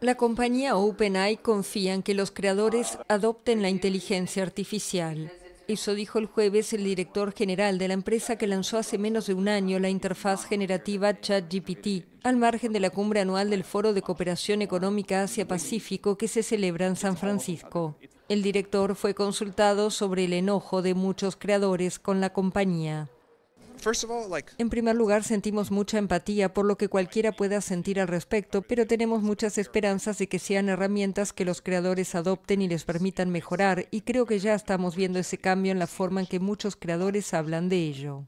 La compañía OpenAI confía en que los creadores adopten la inteligencia artificial. Eso dijo el jueves el director general de la empresa que lanzó hace menos de un año la interfaz generativa ChatGPT, al margen de la cumbre anual del Foro de Cooperación Económica Asia-Pacífico que se celebra en San Francisco. El director fue consultado sobre el enojo de muchos creadores con la compañía. En primer lugar, sentimos mucha empatía por lo que cualquiera pueda sentir al respecto, pero tenemos muchas esperanzas de que sean herramientas que los creadores adopten y les permitan mejorar, y creo que ya estamos viendo ese cambio en la forma en que muchos creadores hablan de ello.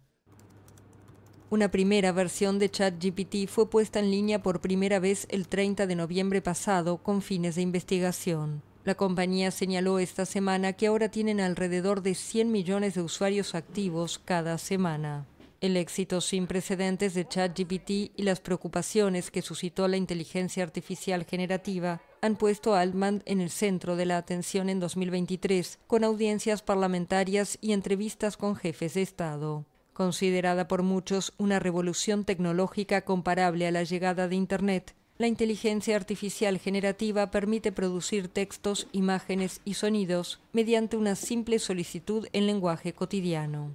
Una primera versión de ChatGPT fue puesta en línea por primera vez el 30 de noviembre pasado con fines de investigación. La compañía señaló esta semana que ahora tienen alrededor de 100 millones de usuarios activos cada semana. El éxito sin precedentes de ChatGPT y las preocupaciones que suscitó la inteligencia artificial generativa han puesto a Altman en el centro de la atención en 2023, con audiencias parlamentarias y entrevistas con jefes de Estado. Considerada por muchos una revolución tecnológica comparable a la llegada de Internet, la inteligencia artificial generativa permite producir textos, imágenes y sonidos mediante una simple solicitud en lenguaje cotidiano.